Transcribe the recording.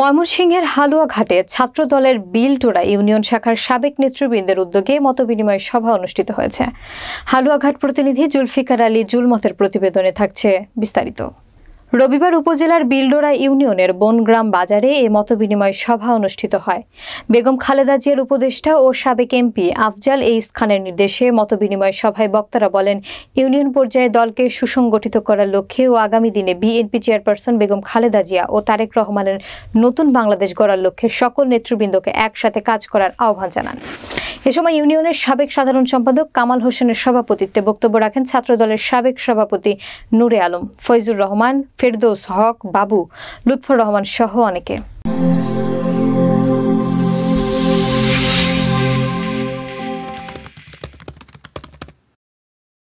ময়মনসিংহের হালুয়াঘাটে ছাত্রদলের বিলটোড়া ইউনিয়ন শাখার সাবেক নেতৃবৃন্দের উদ্যোগে মতবিনিময় সভা অনুষ্ঠিত হয়েছে হালুয়াঘাট প্রতিনিধি জুলফিকার আলী জুলমতের প্রতিবেদনে থাকছে বিস্তারিত রবিবার উপজেলার বিলডোরা ইউনিয়নের বনগ্রাম বাজারে এ মতবিনিময় সভা অনুষ্ঠিত হয় বেগম খালেদা জিয়ার উপদেষ্টা ও সাবেক এমপি আফজাল এইস খানের নির্দেশে মতবিনিময় সভায় বক্তারা বলেন ইউনিয়ন পর্যায়ে দলকে সুসংগঠিত করার লক্ষ্যে ও আগামী দিনে বিএনপি চেয়ারপারসন বেগম খালেদা জিয়া ও তারেক রহমানের নতুন বাংলাদেশ গড়ার লক্ষ্যে সকল নেতৃবৃন্দকে একসাথে কাজ করার আহ্বান জানান এ সময় ইউনিয়নের সাবেক সাধারণ সম্পাদক কামাল হোসেনের সভাপতিত্বে বক্তব্য রাখেন ছাত্র দলের সাবেক সভাপতি নূরে আলম ফৈজুর রহমান ফেরদৌস হক বাবু লুৎফর রহমান সহ অনেকে